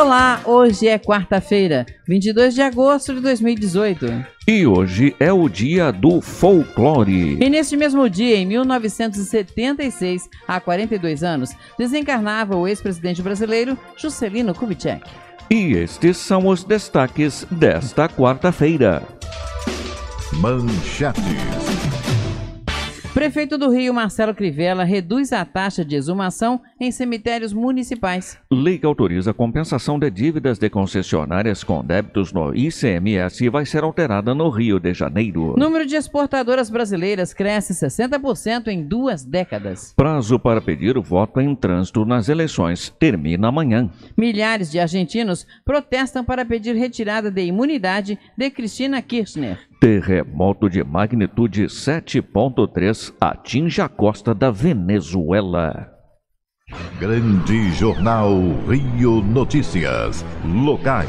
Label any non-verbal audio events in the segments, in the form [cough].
Olá, hoje é quarta-feira, 22 de agosto de 2018. E hoje é o dia do folclore. E neste mesmo dia, em 1976, há 42 anos, desencarnava o ex-presidente brasileiro Juscelino Kubitschek. E estes são os destaques desta quarta-feira. Manchetes. Prefeito do Rio, Marcelo Crivella, reduz a taxa de exumação em cemitérios municipais. Lei que autoriza a compensação de dívidas de concessionárias com débitos no ICMS vai ser alterada no Rio de Janeiro. Número de exportadoras brasileiras cresce 60% em duas décadas. Prazo para pedir o voto em trânsito nas eleições termina amanhã. Milhares de argentinos protestam para pedir retirada de imunidade de Cristina Kirchner. Terremoto de magnitude 7.3 atinge a costa da Venezuela. Grande Jornal Rio Notícias. Locais.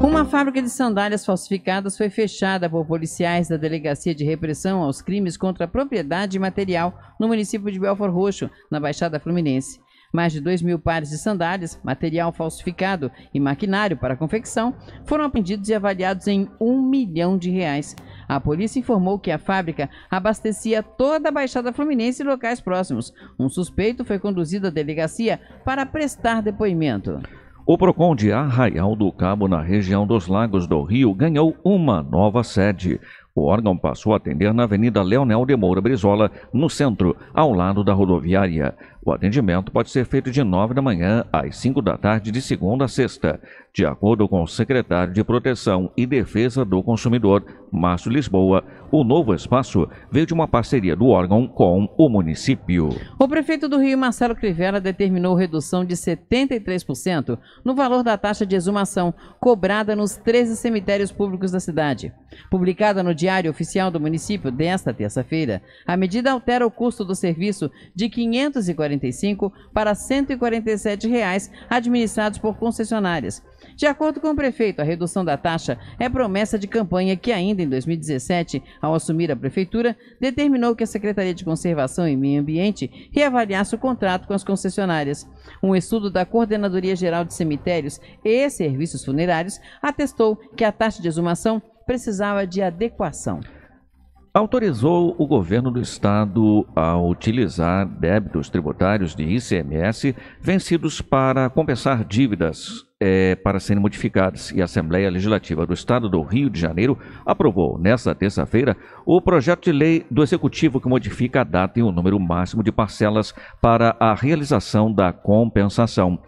Uma fábrica de sandálias falsificadas foi fechada por policiais da Delegacia de Repressão aos Crimes contra a Propriedade Material no município de Belfort Roxo, na Baixada Fluminense. Mais de 2 mil pares de sandálias, material falsificado e maquinário para confecção foram apreendidos e avaliados em um milhão de reais. A polícia informou que a fábrica abastecia toda a Baixada Fluminense e locais próximos. Um suspeito foi conduzido à delegacia para prestar depoimento. O PROCON de Arraial do Cabo, na região dos Lagos do Rio, ganhou uma nova sede. O órgão passou a atender na Avenida Leonel de Moura Brizola, no centro, ao lado da rodoviária. O atendimento pode ser feito de 9 da manhã às 5 da tarde de segunda a sexta, de acordo com o secretário de Proteção e Defesa do Consumidor, Márcio Lisboa. O novo espaço veio de uma parceria do órgão com o município. O prefeito do Rio, Marcelo Crivella, determinou redução de 73% no valor da taxa de exumação cobrada nos 13 cemitérios públicos da cidade. Publicada no Diário Oficial do Município desta terça-feira, a medida altera o custo do serviço de 540 para R$ 147, administrados por concessionárias. De acordo com o prefeito, a redução da taxa é promessa de campanha que ainda em 2017, ao assumir a prefeitura, determinou que a Secretaria de Conservação e Meio Ambiente reavaliasse o contrato com as concessionárias. Um estudo da Coordenadoria Geral de Cemitérios e Serviços Funerários atestou que a taxa de exumação precisava de adequação autorizou o governo do estado a utilizar débitos tributários de ICMS vencidos para compensar dívidas é, para serem modificadas. E a Assembleia Legislativa do Estado do Rio de Janeiro aprovou nesta terça-feira o projeto de lei do Executivo que modifica a data e o número máximo de parcelas para a realização da compensação.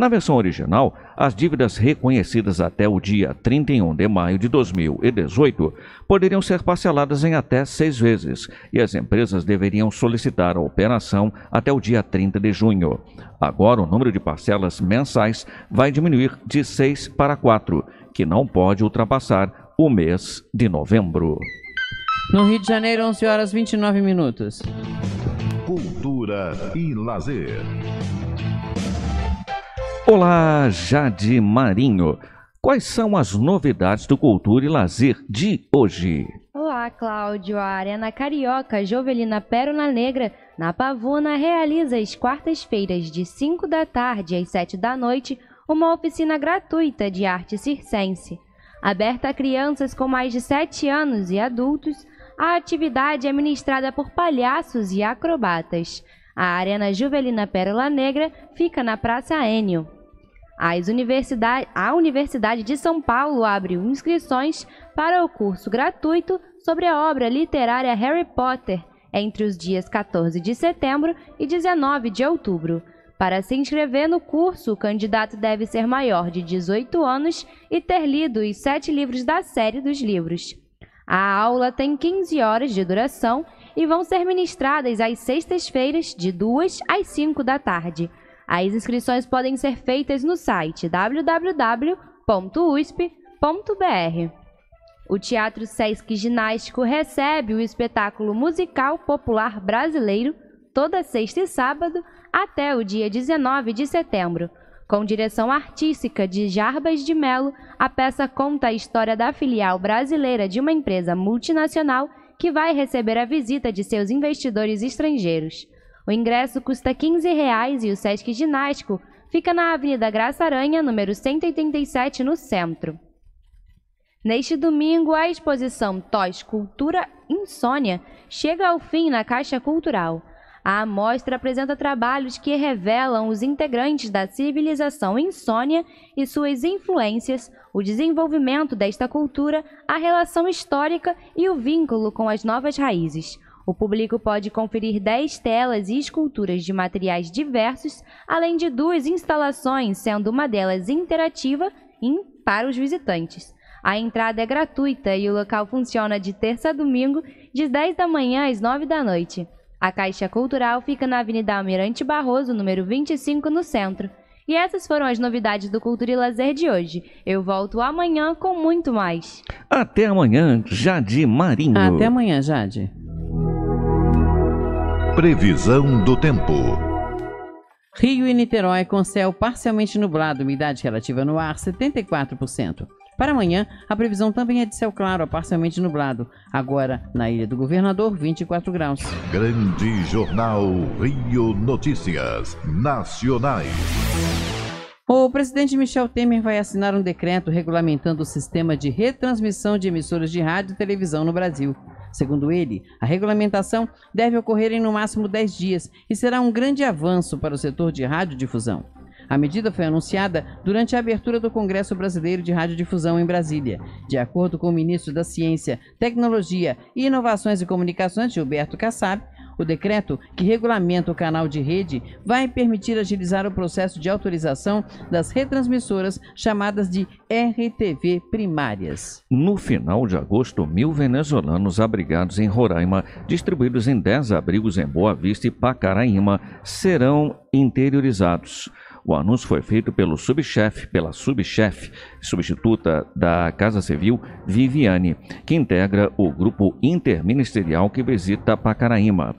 Na versão original, as dívidas reconhecidas até o dia 31 de maio de 2018 poderiam ser parceladas em até seis vezes e as empresas deveriam solicitar a operação até o dia 30 de junho. Agora, o número de parcelas mensais vai diminuir de seis para quatro, que não pode ultrapassar o mês de novembro. No Rio de Janeiro, 11 horas 29 minutos. Cultura e lazer. Olá, Jade Marinho. Quais são as novidades do Cultura e Lazer de hoje? Olá, Cláudio. A Arena Carioca Jovelina Pérola Negra, na Pavuna, realiza as quartas-feiras, de 5 da tarde às 7 da noite, uma oficina gratuita de arte circense. Aberta a crianças com mais de 7 anos e adultos, a atividade é ministrada por palhaços e acrobatas. A Arena Juvelina Pérola Negra fica na Praça Enio. As universidade, a Universidade de São Paulo abriu inscrições para o curso gratuito sobre a obra literária Harry Potter entre os dias 14 de setembro e 19 de outubro. Para se inscrever no curso, o candidato deve ser maior de 18 anos e ter lido os sete livros da série dos livros. A aula tem 15 horas de duração e vão ser ministradas às sextas-feiras, de 2 às 5 da tarde. As inscrições podem ser feitas no site www.usp.br. O Teatro Sesc Ginástico recebe o espetáculo musical popular brasileiro toda sexta e sábado até o dia 19 de setembro. Com direção artística de Jarbas de Melo, a peça conta a história da filial brasileira de uma empresa multinacional que vai receber a visita de seus investidores estrangeiros. O ingresso custa R$ 15 e o Sesc Ginástico fica na Avenida Graça Aranha, número 187, no centro. Neste domingo, a exposição TOS Cultura Insônia chega ao fim na Caixa Cultural. A amostra apresenta trabalhos que revelam os integrantes da civilização insônia e suas influências, o desenvolvimento desta cultura, a relação histórica e o vínculo com as novas raízes. O público pode conferir 10 telas e esculturas de materiais diversos, além de duas instalações, sendo uma delas interativa para os visitantes. A entrada é gratuita e o local funciona de terça a domingo, de 10 da manhã às 9 da noite. A Caixa Cultural fica na Avenida Almirante Barroso, número 25, no centro. E essas foram as novidades do Cultura e Lazer de hoje. Eu volto amanhã com muito mais. Até amanhã, Jade Marinho. Até amanhã, Jade. Previsão do tempo. Rio e Niterói com céu parcialmente nublado, umidade relativa no ar 74%. Para amanhã, a previsão também é de céu claro, a parcialmente nublado. Agora, na Ilha do Governador, 24 graus. Grande Jornal Rio Notícias Nacionais. O presidente Michel Temer vai assinar um decreto regulamentando o sistema de retransmissão de emissoras de rádio e televisão no Brasil. Segundo ele, a regulamentação deve ocorrer em no máximo 10 dias e será um grande avanço para o setor de radiodifusão. A medida foi anunciada durante a abertura do Congresso Brasileiro de Radiodifusão em Brasília. De acordo com o ministro da Ciência, Tecnologia, Inovações e Comunicações, Gilberto Kassab, o decreto que regulamenta o canal de rede vai permitir agilizar o processo de autorização das retransmissoras chamadas de RTV primárias. No final de agosto, mil venezuelanos abrigados em Roraima, distribuídos em 10 abrigos em Boa Vista e Pacaraíma, serão interiorizados. O anúncio foi feito pelo subchefe, pela subchefe substituta da Casa Civil, Viviane, que integra o grupo interministerial que visita Pacaraíma.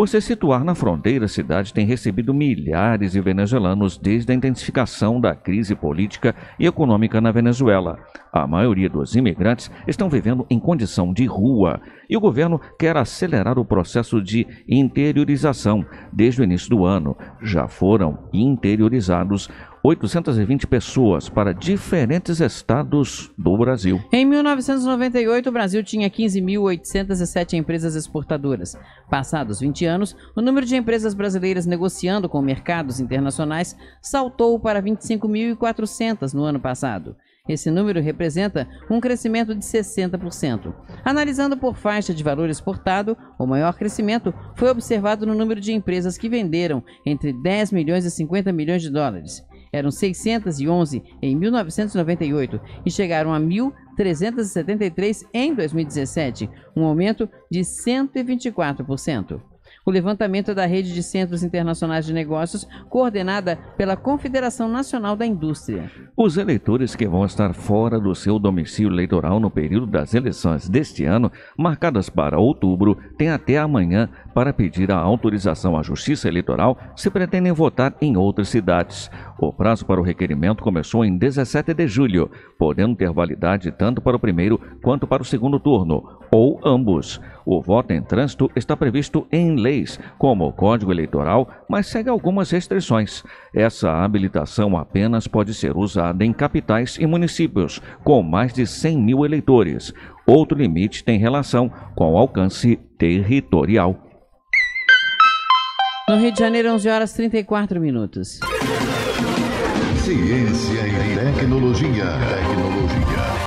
Por se situar na fronteira, a cidade tem recebido milhares de venezuelanos desde a intensificação da crise política e econômica na Venezuela. A maioria dos imigrantes estão vivendo em condição de rua e o governo quer acelerar o processo de interiorização desde o início do ano. Já foram interiorizados 820 pessoas para diferentes estados do Brasil. Em 1998, o Brasil tinha 15.807 empresas exportadoras. Passados 20 anos, o número de empresas brasileiras negociando com mercados internacionais saltou para 25.400 no ano passado. Esse número representa um crescimento de 60%. Analisando por faixa de valor exportado, o maior crescimento foi observado no número de empresas que venderam entre 10 milhões e 50 milhões de dólares eram 611 em 1998 e chegaram a 1.373 em 2017, um aumento de 124%. O levantamento da Rede de Centros Internacionais de Negócios, coordenada pela Confederação Nacional da Indústria. Os eleitores que vão estar fora do seu domicílio eleitoral no período das eleições deste ano, marcadas para outubro, têm até amanhã para pedir a autorização à Justiça Eleitoral se pretendem votar em outras cidades. O prazo para o requerimento começou em 17 de julho, podendo ter validade tanto para o primeiro quanto para o segundo turno, ou ambos. O voto em trânsito está previsto em leis, como o Código Eleitoral, mas segue algumas restrições. Essa habilitação apenas pode ser usada em capitais e municípios com mais de 100 mil eleitores. Outro limite tem relação com o alcance territorial. No Rio de Janeiro, 11 horas 34 minutos. Ciência e tecnologia. Tecnologia.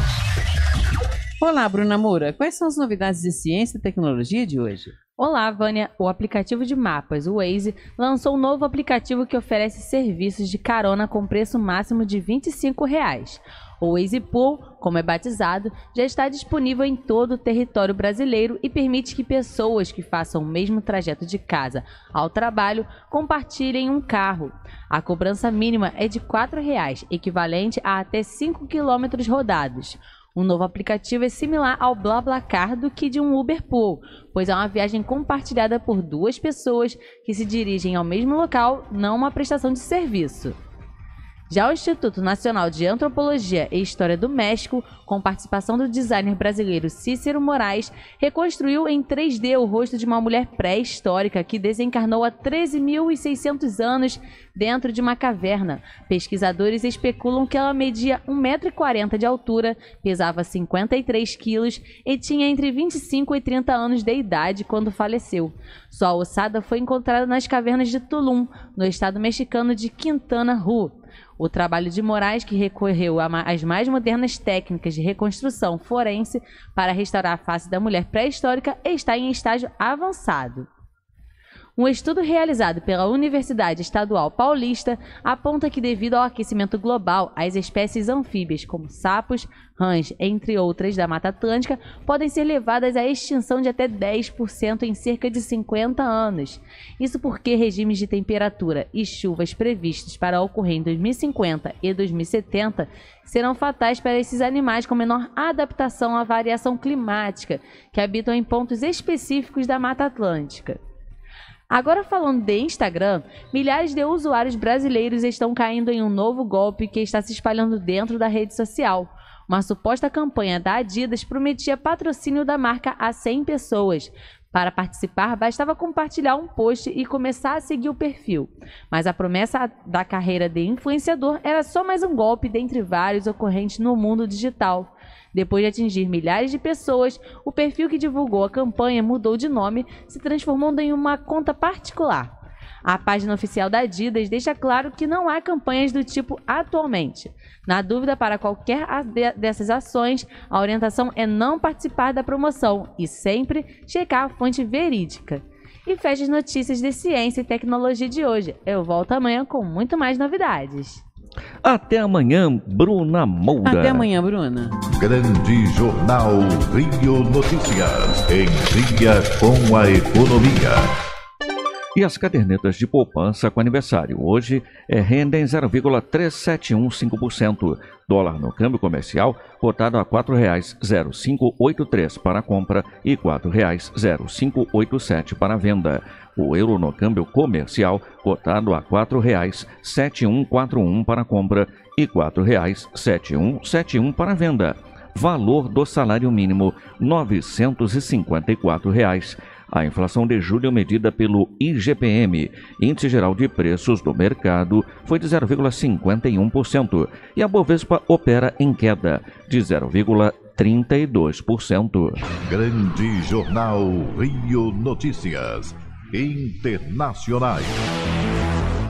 Olá, Bruna Moura. Quais são as novidades de ciência e tecnologia de hoje? Olá, Vânia. O aplicativo de mapas, o Waze, lançou um novo aplicativo que oferece serviços de carona com preço máximo de R$ 25. Reais. O Waze Pool, como é batizado, já está disponível em todo o território brasileiro e permite que pessoas que façam o mesmo trajeto de casa ao trabalho compartilhem um carro. A cobrança mínima é de R$ 4,00, equivalente a até 5 quilômetros rodados. O novo aplicativo é similar ao BlaBlaCar do que de um Uber Pool, pois é uma viagem compartilhada por duas pessoas que se dirigem ao mesmo local, não uma prestação de serviço. Já o Instituto Nacional de Antropologia e História do México, com participação do designer brasileiro Cícero Moraes, reconstruiu em 3D o rosto de uma mulher pré-histórica que desencarnou há 13.600 anos dentro de uma caverna. Pesquisadores especulam que ela media 1,40m de altura, pesava 53 quilos e tinha entre 25 e 30 anos de idade quando faleceu. Sua ossada foi encontrada nas cavernas de Tulum, no estado mexicano de Quintana Roo. O trabalho de Moraes, que recorreu às mais modernas técnicas de reconstrução forense para restaurar a face da mulher pré-histórica, está em estágio avançado. Um estudo realizado pela Universidade Estadual Paulista aponta que, devido ao aquecimento global, as espécies anfíbias, como sapos, rãs, entre outras da Mata Atlântica, podem ser levadas à extinção de até 10% em cerca de 50 anos. Isso porque regimes de temperatura e chuvas previstos para ocorrer em 2050 e 2070 serão fatais para esses animais com menor adaptação à variação climática, que habitam em pontos específicos da Mata Atlântica. Agora falando de Instagram, milhares de usuários brasileiros estão caindo em um novo golpe que está se espalhando dentro da rede social. Uma suposta campanha da Adidas prometia patrocínio da marca a 100 pessoas. Para participar, bastava compartilhar um post e começar a seguir o perfil. Mas a promessa da carreira de influenciador era só mais um golpe dentre vários ocorrentes no mundo digital. Depois de atingir milhares de pessoas, o perfil que divulgou a campanha mudou de nome, se transformando em uma conta particular. A página oficial da Adidas deixa claro que não há campanhas do tipo atualmente. Na dúvida para qualquer dessas ações, a orientação é não participar da promoção e sempre checar a fonte verídica. E fecha as notícias de ciência e tecnologia de hoje. Eu volto amanhã com muito mais novidades. Até amanhã, Bruna Moura. Até amanhã, Bruna. Grande Jornal Rio Notícias. Em dia com a economia. E as cadernetas de poupança com aniversário hoje é, rendem 0,3715%. Dólar no câmbio comercial cotado a R$ 4,0583 para a compra e R$ 4,0587 para a venda. O euro no câmbio comercial cotado a R$ 4,7141 para a compra e R$ 4,7171 para a venda valor do salário mínimo R$ 954. Reais. A inflação de julho, medida pelo IGPM, Índice Geral de Preços do Mercado, foi de 0,51% e a Bovespa opera em queda de 0,32%. Grande Jornal Rio Notícias Internacionais.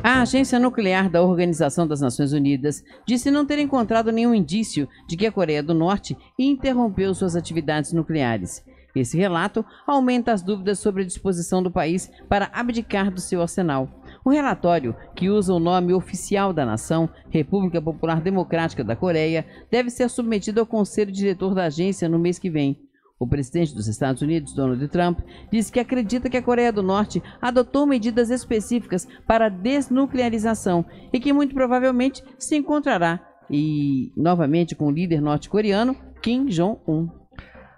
A agência nuclear da Organização das Nações Unidas disse não ter encontrado nenhum indício de que a Coreia do Norte interrompeu suas atividades nucleares. Esse relato aumenta as dúvidas sobre a disposição do país para abdicar do seu arsenal. O relatório, que usa o nome oficial da nação, República Popular Democrática da Coreia, deve ser submetido ao conselho diretor da agência no mês que vem. O presidente dos Estados Unidos, Donald Trump, disse que acredita que a Coreia do Norte adotou medidas específicas para a desnuclearização e que muito provavelmente se encontrará e novamente com o líder norte-coreano Kim Jong-un.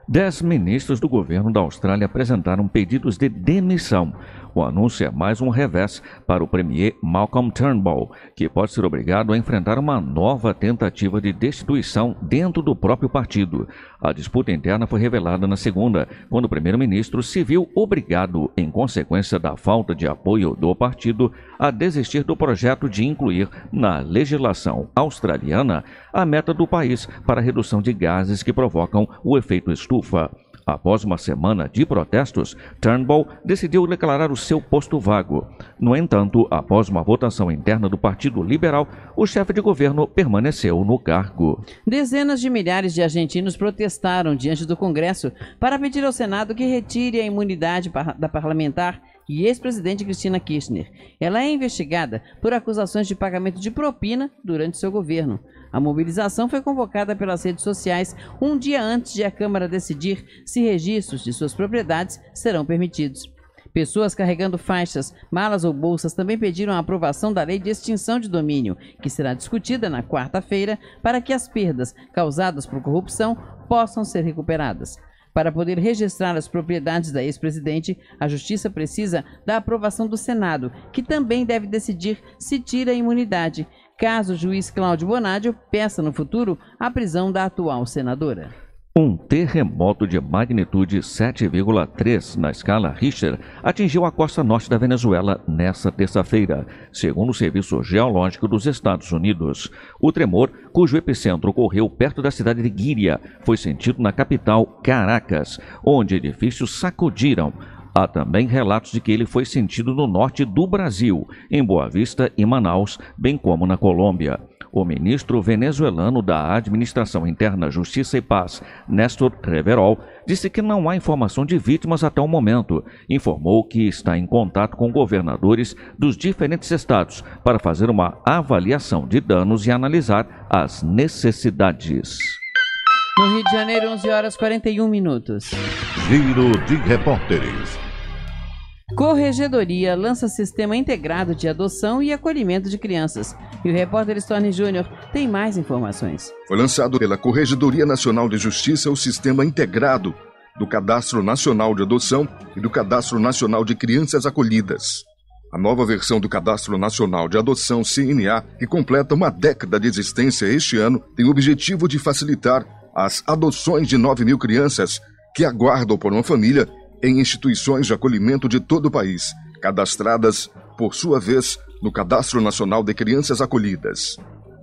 Dez ministros do governo da Austrália apresentaram pedidos de demissão o anúncio é mais um revés para o premier Malcolm Turnbull, que pode ser obrigado a enfrentar uma nova tentativa de destituição dentro do próprio partido. A disputa interna foi revelada na segunda, quando o primeiro-ministro se viu obrigado, em consequência da falta de apoio do partido, a desistir do projeto de incluir na legislação australiana a meta do país para a redução de gases que provocam o efeito estufa. Após uma semana de protestos, Turnbull decidiu declarar o seu posto vago. No entanto, após uma votação interna do Partido Liberal, o chefe de governo permaneceu no cargo. Dezenas de milhares de argentinos protestaram diante do Congresso para pedir ao Senado que retire a imunidade da parlamentar e ex-presidente Cristina Kirchner. Ela é investigada por acusações de pagamento de propina durante seu governo. A mobilização foi convocada pelas redes sociais um dia antes de a Câmara decidir se registros de suas propriedades serão permitidos. Pessoas carregando faixas, malas ou bolsas também pediram a aprovação da lei de extinção de domínio, que será discutida na quarta-feira, para que as perdas causadas por corrupção possam ser recuperadas. Para poder registrar as propriedades da ex-presidente, a Justiça precisa da aprovação do Senado, que também deve decidir se tira a imunidade caso o juiz Cláudio Bonádio peça no futuro a prisão da atual senadora. Um terremoto de magnitude 7,3 na escala Richter atingiu a costa norte da Venezuela nesta terça-feira, segundo o Serviço Geológico dos Estados Unidos. O tremor, cujo epicentro ocorreu perto da cidade de Guiria, foi sentido na capital Caracas, onde edifícios sacudiram Há também relatos de que ele foi sentido no norte do Brasil, em Boa Vista e Manaus, bem como na Colômbia. O ministro venezuelano da Administração Interna, Justiça e Paz, Néstor Reverol, disse que não há informação de vítimas até o momento. Informou que está em contato com governadores dos diferentes estados para fazer uma avaliação de danos e analisar as necessidades. No Rio de Janeiro, 11 horas 41 minutos. Giro de repórteres. Corregedoria lança sistema integrado de adoção e acolhimento de crianças. E o repórter Stone Júnior tem mais informações. Foi lançado pela Corregedoria Nacional de Justiça o sistema integrado do Cadastro Nacional de Adoção e do Cadastro Nacional de Crianças Acolhidas. A nova versão do Cadastro Nacional de Adoção, CNA, que completa uma década de existência este ano, tem o objetivo de facilitar as adoções de 9 mil crianças que aguardam por uma família em instituições de acolhimento de todo o país, cadastradas, por sua vez, no Cadastro Nacional de Crianças Acolhidas.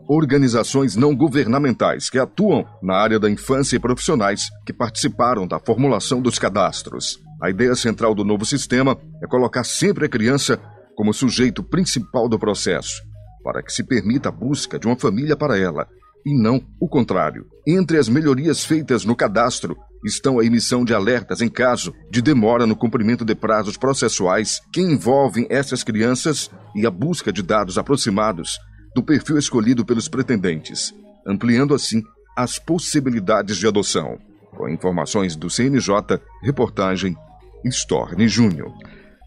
Organizações não governamentais que atuam na área da infância e profissionais que participaram da formulação dos cadastros. A ideia central do novo sistema é colocar sempre a criança como sujeito principal do processo, para que se permita a busca de uma família para ela e não o contrário. Entre as melhorias feitas no cadastro estão a emissão de alertas em caso de demora no cumprimento de prazos processuais que envolvem essas crianças e a busca de dados aproximados do perfil escolhido pelos pretendentes, ampliando assim as possibilidades de adoção. Com informações do CNJ, reportagem Storni Júnior.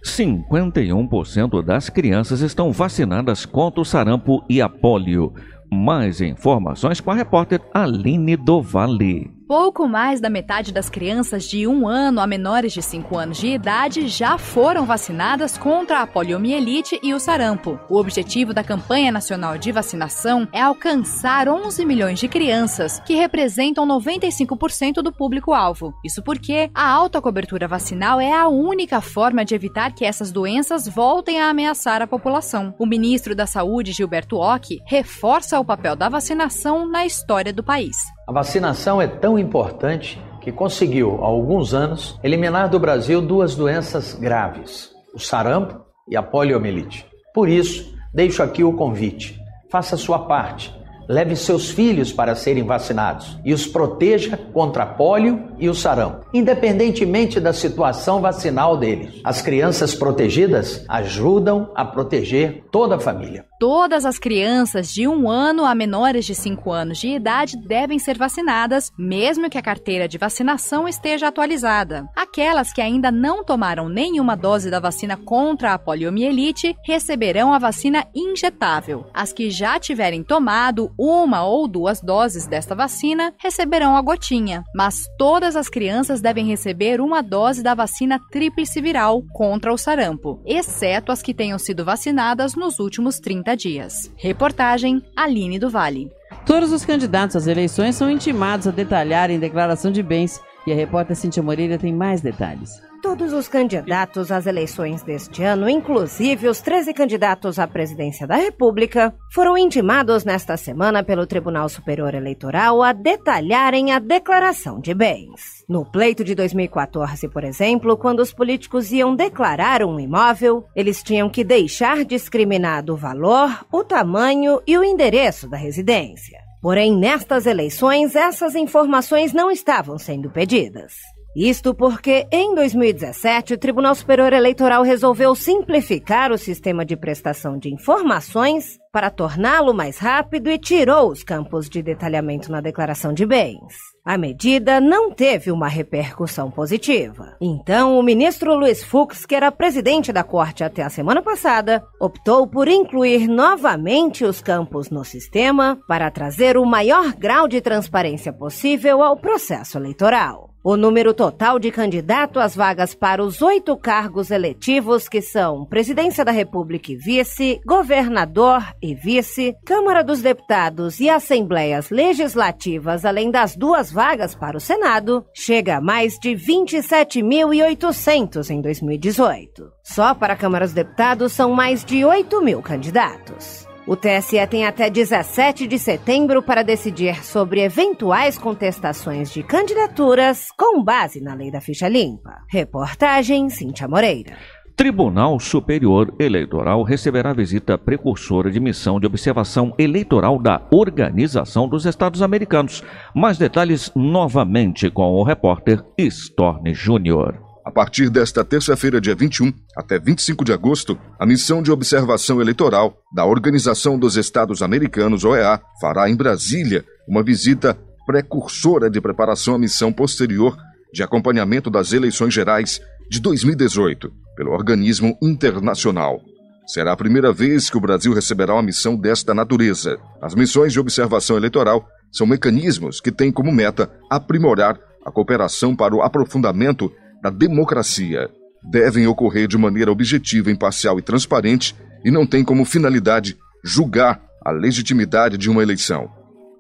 51% das crianças estão vacinadas contra o sarampo e a polio. Mais informações com a repórter Aline do Vale. Pouco mais da metade das crianças de 1 ano a menores de 5 anos de idade já foram vacinadas contra a poliomielite e o sarampo. O objetivo da campanha nacional de vacinação é alcançar 11 milhões de crianças, que representam 95% do público-alvo. Isso porque a alta cobertura vacinal é a única forma de evitar que essas doenças voltem a ameaçar a população. O ministro da Saúde, Gilberto Ock, reforça o papel da vacinação na história do país. A vacinação é tão importante que conseguiu, há alguns anos, eliminar do Brasil duas doenças graves: o sarampo e a poliomielite. Por isso, deixo aqui o convite: faça sua parte. Leve seus filhos para serem vacinados e os proteja contra polio e o sarampo, independentemente da situação vacinal deles. As crianças protegidas ajudam a proteger toda a família. Todas as crianças de um ano a menores de 5 anos de idade devem ser vacinadas, mesmo que a carteira de vacinação esteja atualizada. Aquelas que ainda não tomaram nenhuma dose da vacina contra a poliomielite receberão a vacina injetável. As que já tiverem tomado uma ou duas doses desta vacina receberão a gotinha, mas todas as crianças devem receber uma dose da vacina tríplice viral contra o sarampo, exceto as que tenham sido vacinadas nos últimos 30 30 dias. Reportagem Aline do Vale. Todos os candidatos às eleições são intimados a detalhar em declaração de bens e a repórter Cintia Moreira tem mais detalhes todos os candidatos às eleições deste ano, inclusive os 13 candidatos à presidência da República, foram intimados nesta semana pelo Tribunal Superior Eleitoral a detalharem a declaração de bens. No pleito de 2014, por exemplo, quando os políticos iam declarar um imóvel, eles tinham que deixar discriminado o valor, o tamanho e o endereço da residência. Porém, nestas eleições, essas informações não estavam sendo pedidas. Isto porque, em 2017, o Tribunal Superior Eleitoral resolveu simplificar o sistema de prestação de informações para torná-lo mais rápido e tirou os campos de detalhamento na declaração de bens. A medida não teve uma repercussão positiva. Então, o ministro Luiz Fux, que era presidente da corte até a semana passada, optou por incluir novamente os campos no sistema para trazer o maior grau de transparência possível ao processo eleitoral. O número total de candidato às vagas para os oito cargos eletivos, que são Presidência da República e Vice, Governador e Vice, Câmara dos Deputados e Assembleias Legislativas, além das duas vagas para o Senado, chega a mais de 27.800 em 2018. Só para a Câmara dos Deputados são mais de 8 mil candidatos. O TSE tem até 17 de setembro para decidir sobre eventuais contestações de candidaturas com base na lei da ficha limpa. Reportagem Cíntia Moreira. Tribunal Superior Eleitoral receberá visita precursora de missão de observação eleitoral da Organização dos Estados Americanos. Mais detalhes novamente com o repórter Storne Júnior. A partir desta terça-feira, dia 21, até 25 de agosto, a missão de observação eleitoral da Organização dos Estados Americanos, OEA, fará em Brasília uma visita precursora de preparação à missão posterior de acompanhamento das eleições gerais de 2018 pelo organismo internacional. Será a primeira vez que o Brasil receberá uma missão desta natureza. As missões de observação eleitoral são mecanismos que têm como meta aprimorar a cooperação para o aprofundamento da democracia devem ocorrer de maneira objetiva, imparcial e transparente e não tem como finalidade julgar a legitimidade de uma eleição.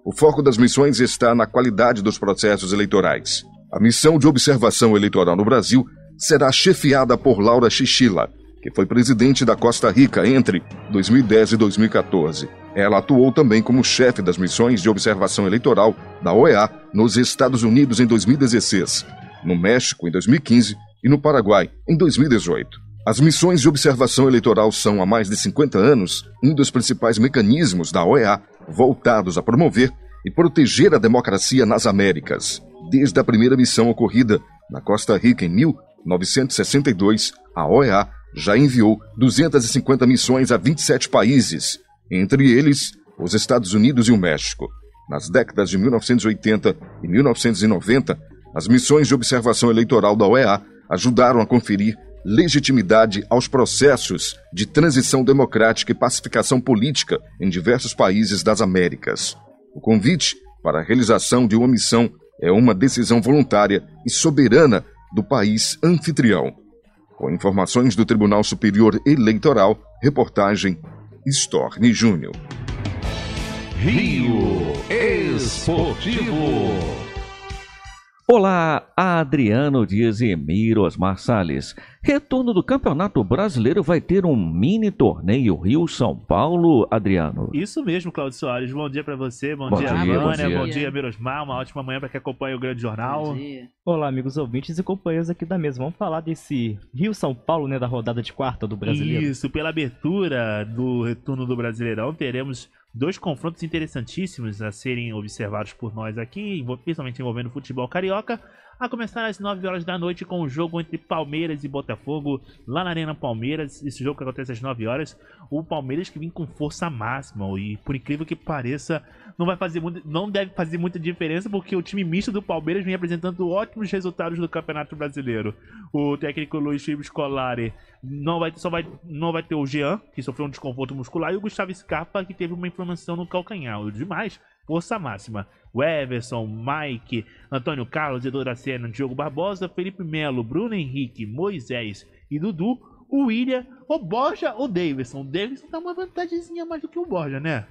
O foco das missões está na qualidade dos processos eleitorais. A missão de observação eleitoral no Brasil será chefiada por Laura Chichila, que foi presidente da Costa Rica entre 2010 e 2014. Ela atuou também como chefe das missões de observação eleitoral da OEA nos Estados Unidos em 2016 no México em 2015 e no Paraguai em 2018. As missões de observação eleitoral são, há mais de 50 anos, um dos principais mecanismos da OEA voltados a promover e proteger a democracia nas Américas, desde a primeira missão ocorrida na Costa Rica em 1962, a OEA já enviou 250 missões a 27 países, entre eles os Estados Unidos e o México. Nas décadas de 1980 e 1990, as missões de observação eleitoral da OEA ajudaram a conferir legitimidade aos processos de transição democrática e pacificação política em diversos países das Américas. O convite para a realização de uma missão é uma decisão voluntária e soberana do país anfitrião. Com informações do Tribunal Superior Eleitoral, reportagem Storni Júnior. Rio Esportivo. Olá, Adriano Dias e Miros Osmar Salles. Retorno do Campeonato Brasileiro vai ter um mini torneio Rio-São Paulo, Adriano. Isso mesmo, Claudio Soares. Bom dia para você, bom, bom dia, dia Amanda, bom né? dia, bom dia Uma ótima manhã para quem acompanha o Grande Jornal. Olá, amigos ouvintes e companheiros aqui da mesa. Vamos falar desse Rio-São Paulo, né, da rodada de quarta do Brasileiro. Isso, pela abertura do retorno do Brasileirão, teremos dois confrontos interessantíssimos a serem observados por nós aqui, principalmente envolvendo o futebol carioca a começar às 9 horas da noite com o jogo entre Palmeiras e Botafogo, lá na Arena Palmeiras. Esse jogo que acontece às 9 horas. O Palmeiras que vem com força máxima e, por incrível que pareça, não vai fazer muito, não deve fazer muita diferença porque o time misto do Palmeiras vem apresentando ótimos resultados no Campeonato Brasileiro. O técnico Luiz Felipe Scolari não vai, só vai, não vai ter o Jean, que sofreu um desconforto muscular, e o Gustavo Scarpa, que teve uma inflamação no calcanhar. demais força máxima. O Everson, Mike, Antônio Carlos, Edu Sena, Diogo Barbosa, Felipe Melo, Bruno Henrique, Moisés e Dudu. O William, o Borja, o Davidson. O Davidson tá uma vantagemzinha mais do que o Borja, né?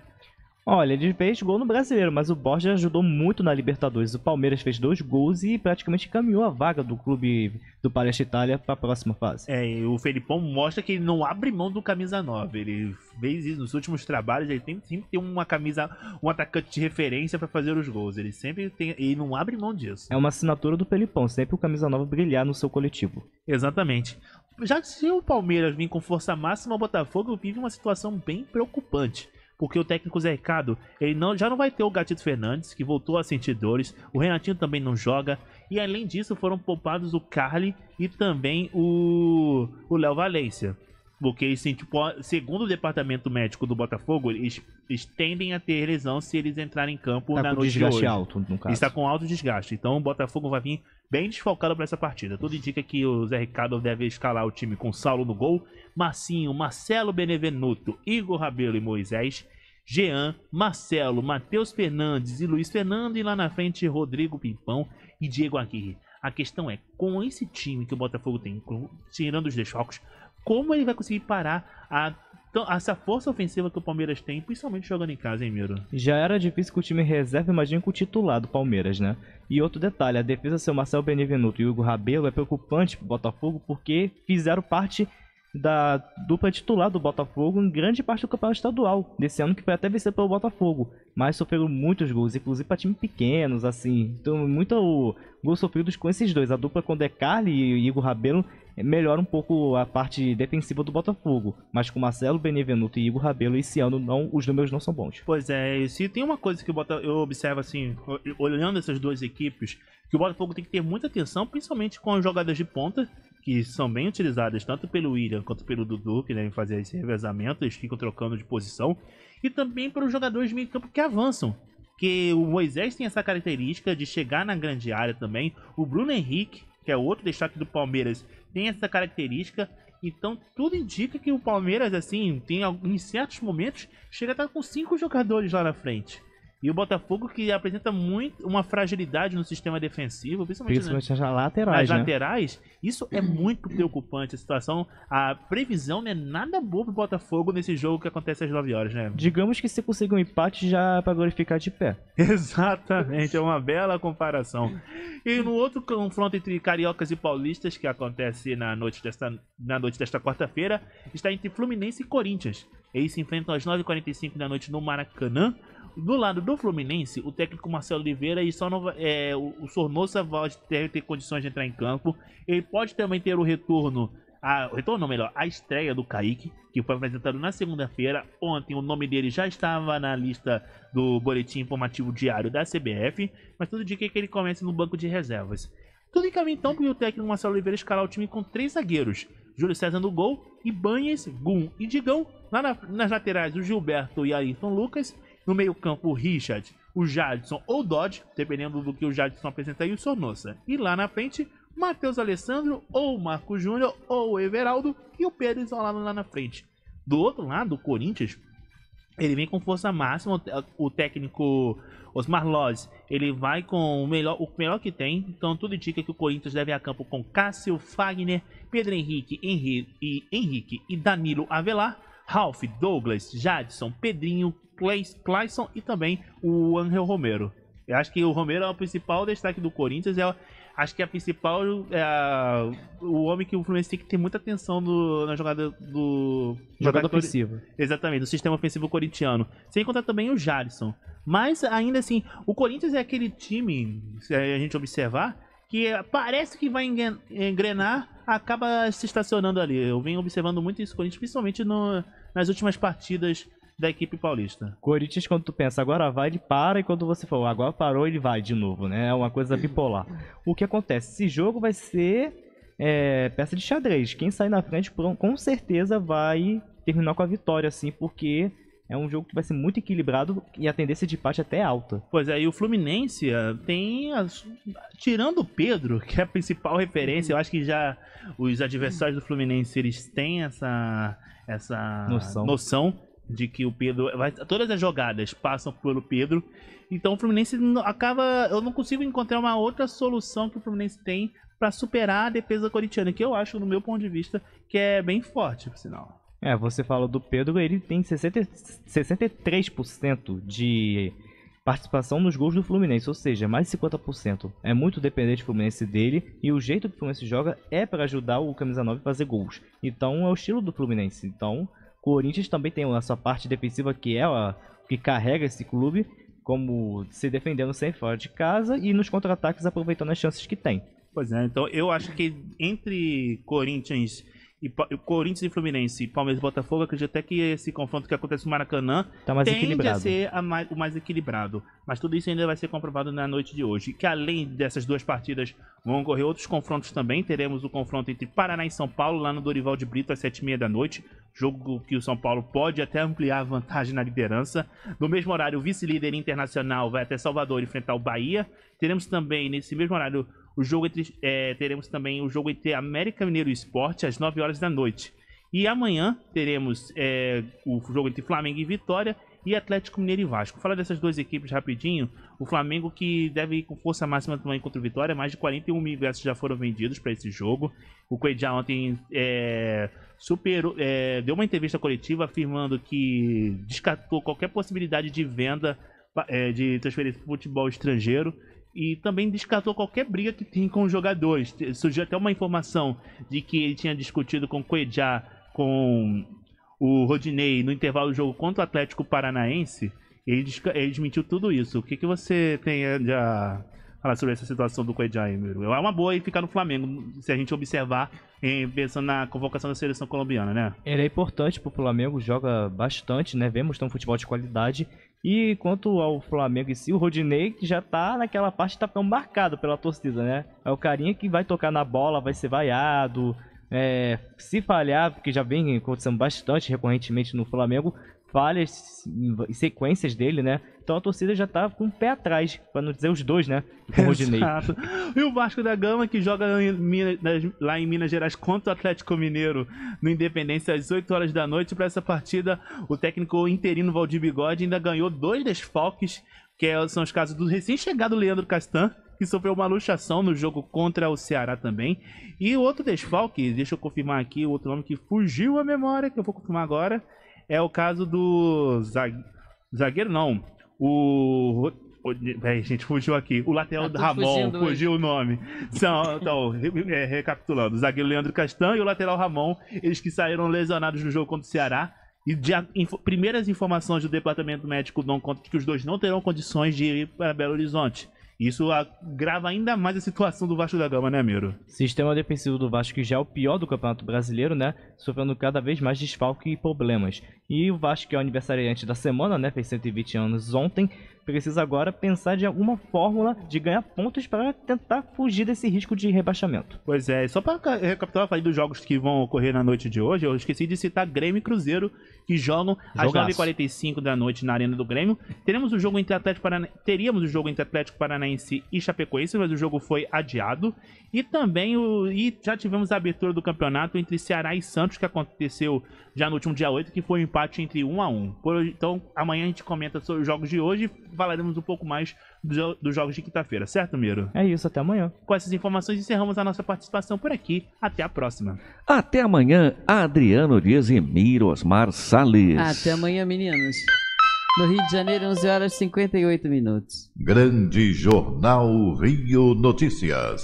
Olha, ele fez gol no Brasileiro, mas o Borja ajudou muito na Libertadores. O Palmeiras fez dois gols e praticamente caminhou a vaga do clube do Palestra Itália para a próxima fase. É, e o Felipão mostra que ele não abre mão do camisa 9. Ele fez isso nos últimos trabalhos, ele tem, sempre tem uma camisa, um atacante de referência para fazer os gols. Ele sempre tem, e não abre mão disso. É uma assinatura do Felipão, sempre o camisa 9 brilhar no seu coletivo. Exatamente. Já se o Palmeiras vir com força máxima, o Botafogo vive uma situação bem preocupante porque o técnico Zé Ricardo ele não, já não vai ter o Gatito Fernandes, que voltou a sentir dores, o Renatinho também não joga, e além disso foram poupados o Carly e também o Léo Valência. Porque eles tipo, segundo o departamento médico do Botafogo, eles, eles tendem a ter lesão se eles entrarem em campo tá na com noite desgaste de hoje. alto, no caso. Está com alto desgaste. Então o Botafogo vai vir bem desfalcado para essa partida. Tudo indica que o Zé Ricardo deve escalar o time com Saulo no gol, Marcinho, Marcelo Benevenuto, Igor Rabelo e Moisés. Jean, Marcelo, Matheus Fernandes e Luiz Fernando, e lá na frente Rodrigo Pimpão e Diego Aguirre. A questão é, com esse time que o Botafogo tem, tirando os desfalques, como ele vai conseguir parar a essa força ofensiva que o Palmeiras tem, principalmente jogando em casa, hein, Miro? Já era difícil com o time reserva, imagina com o titular do Palmeiras, né? E outro detalhe, a defesa seu Marcel Benevenuto e Hugo Rabelo é preocupante pro Botafogo porque fizeram parte da dupla titular do Botafogo em grande parte do campeonato estadual desse ano, que foi até para pelo Botafogo, mas sofreram muitos gols, inclusive para times pequenos, assim. Então, muito gol sofridos com esses dois. A dupla com Decarli e Igor Rabelo melhora um pouco a parte defensiva do Botafogo. Mas com Marcelo Benevenuto e Igor Rabelo esse ano não, os números não são bons. Pois é, e se tem uma coisa que eu observo assim, olhando essas duas equipes, que o Botafogo tem que ter muita atenção, principalmente com as jogadas de ponta, que são bem utilizadas tanto pelo William quanto pelo Dudu, que devem fazer esse revezamento, eles ficam trocando de posição, e também para os jogadores de meio campo que avançam. Que o Moisés tem essa característica de chegar na grande área também, o Bruno Henrique que é outro destaque do Palmeiras, tem essa característica. Então tudo indica que o Palmeiras, assim, tem em certos momentos, chega a estar com cinco jogadores lá na frente. E o Botafogo que apresenta muito uma fragilidade no sistema defensivo, principalmente, né? principalmente nas laterais. Nas né? laterais, isso é muito preocupante a situação. A previsão não é nada boa pro Botafogo nesse jogo que acontece às 9 horas, né? Digamos que se conseguir um empate já é para glorificar de pé. [laughs] Exatamente, é uma bela comparação. E no outro confronto entre cariocas e paulistas que acontece na noite desta na noite desta quarta-feira, está entre Fluminense e Corinthians. Eles se enfrentam às 9h45 da noite no Maracanã. Do lado do Fluminense, o técnico Marcelo Oliveira e só não, é, o, Sornosa vai ter, ter condições de entrar em campo. Ele pode também ter o retorno a, retorno, não, melhor, a estreia do Kaique, que foi apresentado na segunda-feira. Ontem o nome dele já estava na lista do boletim informativo diário da CBF, mas tudo indica que ele comece no banco de reservas. Tudo encaminha então para o técnico Marcelo Oliveira escalar o time com três zagueiros: Júlio César no gol, Ibanhes, Gum e Digão. Lá na, nas laterais, o Gilberto e Ayrton Lucas. No meio-campo, o Richard, o Jadson ou Dodge, dependendo do que o Jadson apresenta e o Sornosa. E lá na frente, Matheus Alessandro, ou Marco Júnior, ou Everaldo e o Pedro isolado lá na frente. Do outro lado, o Corinthians, ele vem com força máxima. O técnico Osmar Loz, ele vai com o melhor, o melhor que tem. Então tudo indica que o Corinthians deve a campo com Cássio, Fagner, Pedro Henrique, Henrique e Henrique e Danilo Avelar. Ralph, Douglas, Jadson, Pedrinho, Clayson e também o Angel Romero. Eu acho que o Romero é o principal destaque do Corinthians. É, acho que é a principal é a, o homem que o Fluminense tem que ter muita atenção no, na jogada do jogada ofensiva. Exatamente, do sistema ofensivo corintiano. Sem contar também o Jadson. Mas ainda assim, o Corinthians é aquele time, se a gente observar, que parece que vai engrenar acaba se estacionando ali. Eu venho observando muito isso Corinthians, principalmente no, nas últimas partidas da equipe paulista. Corinthians, quando tu pensa agora vai, ele para, e quando você falou agora parou, ele vai de novo, né? É uma coisa bipolar. O que acontece? Esse jogo vai ser é, peça de xadrez. Quem sai na frente, com certeza, vai terminar com a vitória, assim, porque é um jogo que vai ser muito equilibrado e a tendência de parte até é alta. Pois é, e o Fluminense ah, tem. As... Tirando o Pedro, que é a principal referência, eu acho que já os adversários do Fluminense eles têm essa, essa noção. noção de que o Pedro. Vai, todas as jogadas passam pelo Pedro. Então o Fluminense acaba. Eu não consigo encontrar uma outra solução que o Fluminense tem para superar a defesa corintiana, que eu acho, no meu ponto de vista, que é bem forte, por sinal. É, você falou do Pedro, ele tem 60, 63% de participação nos gols do Fluminense, ou seja, mais de 50%. É muito dependente do Fluminense dele e o jeito que o Fluminense joga é para ajudar o camisa 9 a fazer gols. Então é o estilo do Fluminense. Então, o Corinthians também tem a sua parte defensiva que é a que carrega esse clube, como se defendendo sempre fora de casa e nos contra-ataques aproveitando as chances que tem. Pois é, então eu acho que entre Corinthians e, Corinthians e Fluminense, Palmeiras e Botafogo, acredito até que esse confronto que acontece no Maracanã tá mais tende equilibrado. a ser a mais, o mais equilibrado. Mas tudo isso ainda vai ser comprovado na noite de hoje. Que além dessas duas partidas, vão ocorrer outros confrontos também. Teremos o confronto entre Paraná e São Paulo, lá no Dorival de Brito, às 7h30 da noite. Jogo que o São Paulo pode até ampliar a vantagem na liderança. No mesmo horário, o vice-líder internacional vai até Salvador enfrentar o Bahia. Teremos também, nesse mesmo horário, o jogo entre, é, teremos também o jogo entre América Mineiro e Esporte às 9 horas da noite. E amanhã teremos é, o jogo entre Flamengo e Vitória e Atlético Mineiro e Vasco. Falar dessas duas equipes rapidinho. O Flamengo que deve ir com força máxima também contra o Vitória. Mais de 41 mil ingressos já foram vendidos para esse jogo. O Coedjá ontem é, superou, é, deu uma entrevista coletiva afirmando que descartou qualquer possibilidade de venda é, de transferência para futebol estrangeiro e também descartou qualquer briga que tinha com os jogadores. Surgiu até uma informação de que ele tinha discutido com o Cuejá, com o Rodinei, no intervalo do jogo contra o Atlético Paranaense. Ele, ele desmentiu tudo isso. O que, que você tem a falar sobre essa situação do Cuejá, Emiro? É uma boa ele ficar no Flamengo, se a gente observar, pensando na convocação da seleção colombiana, né? Ele é importante pro Flamengo, joga bastante, né? Vemos um futebol de qualidade e quanto ao Flamengo em si, o Rodinei já tá naquela parte tá tão marcado pela torcida, né? É o carinha que vai tocar na bola, vai ser vaiado. É, se falhar, porque já vem acontecendo bastante recorrentemente no Flamengo, falhas e sequências dele, né? Então a torcida já tá com o pé atrás, para não dizer os dois, né? Com o [laughs] Rodinei. Exato. E o Vasco da Gama, que joga em Minas, lá em Minas Gerais contra o Atlético Mineiro no Independência às 8 horas da noite. Para essa partida, o técnico interino Valdir Bigode ainda ganhou dois desfalques, que é, são os casos do recém-chegado Leandro Castan, que sofreu uma luxação no jogo contra o Ceará também. E outro desfalque, deixa eu confirmar aqui, outro nome que fugiu à memória, que eu vou confirmar agora, é o caso do zagueiro não, o. Peraí, gente, fugiu aqui. O lateral tá Ramon, fugiu hoje. o nome. São, então, então recapitulando: o zagueiro Leandro Castan e o lateral Ramon, eles que saíram lesionados no jogo contra o Ceará. E de, inf, primeiras informações do departamento médico dão conta de que os dois não terão condições de ir para Belo Horizonte. Isso agrava ainda mais a situação do Vasco da Gama, né, Miro? Sistema defensivo do Vasco, que já é o pior do Campeonato Brasileiro, né? Sofrendo cada vez mais desfalque e problemas. E o Vasco, que é o aniversariante da semana, né? Fez 120 anos ontem, precisa agora pensar de alguma fórmula de ganhar pontos para tentar fugir desse risco de rebaixamento. Pois é, só para recapitular, falei dos jogos que vão ocorrer na noite de hoje, eu esqueci de citar Grêmio e Cruzeiro, que jogam Jogaço. às 9h45 da noite na Arena do Grêmio. Teremos o jogo entre Atlético Parana... Teríamos o jogo entre Atlético Paranaense e Chapecoense, mas o jogo foi adiado. E também o... e já tivemos a abertura do campeonato entre Ceará e Santos, que aconteceu já no último dia 8, que foi um empate entre 1 a 1 Então amanhã a gente comenta sobre os jogos de hoje falaremos um pouco mais dos do jogos de quinta-feira, certo, Miro? É isso, até amanhã. Com essas informações, encerramos a nossa participação por aqui. Até a próxima. Até amanhã, Adriano Dias e Miro Osmar Salles. Até amanhã, meninos. No Rio de Janeiro, 11 horas e 58 minutos. Grande Jornal Rio Notícias.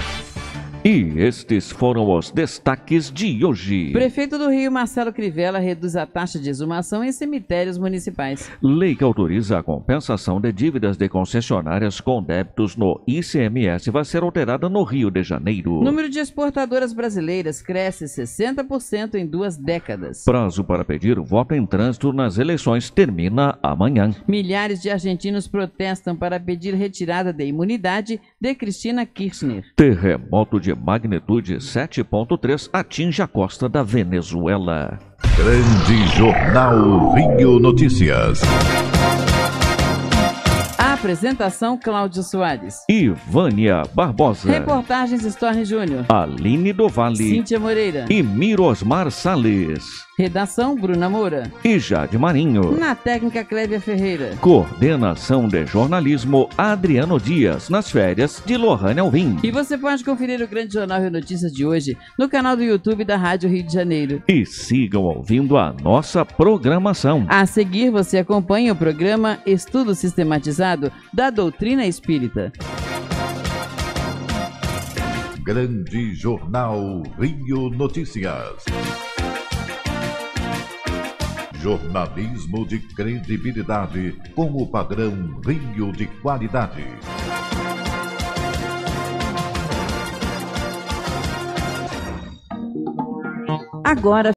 E estes foram os destaques de hoje. Prefeito do Rio, Marcelo Crivella, reduz a taxa de exumação em cemitérios municipais. Lei que autoriza a compensação de dívidas de concessionárias com débitos no ICMS vai ser alterada no Rio de Janeiro. Número de exportadoras brasileiras cresce 60% em duas décadas. Prazo para pedir o voto em trânsito nas eleições termina amanhã. Milhares de argentinos protestam para pedir retirada da imunidade de Cristina Kirchner. Terremoto de magnitude 7.3 atinge a costa da Venezuela. Grande Jornal Rio Notícias. Apresentação Cláudio Soares. Ivânia Barbosa. Reportagens Storm Júnior. Aline do Vale. Cíntia Moreira. E Mirosmar Sales. Redação Bruna Moura e Jade Marinho. Na técnica Clévia Ferreira. Coordenação de jornalismo Adriano Dias, nas férias de Lohane Alvim. E você pode conferir o Grande Jornal Rio Notícias de hoje no canal do YouTube da Rádio Rio de Janeiro. E sigam ouvindo a nossa programação. A seguir você acompanha o programa Estudo Sistematizado da Doutrina Espírita. Grande Jornal Rio Notícias. Jornalismo de credibilidade com o padrão Rio de qualidade. Agora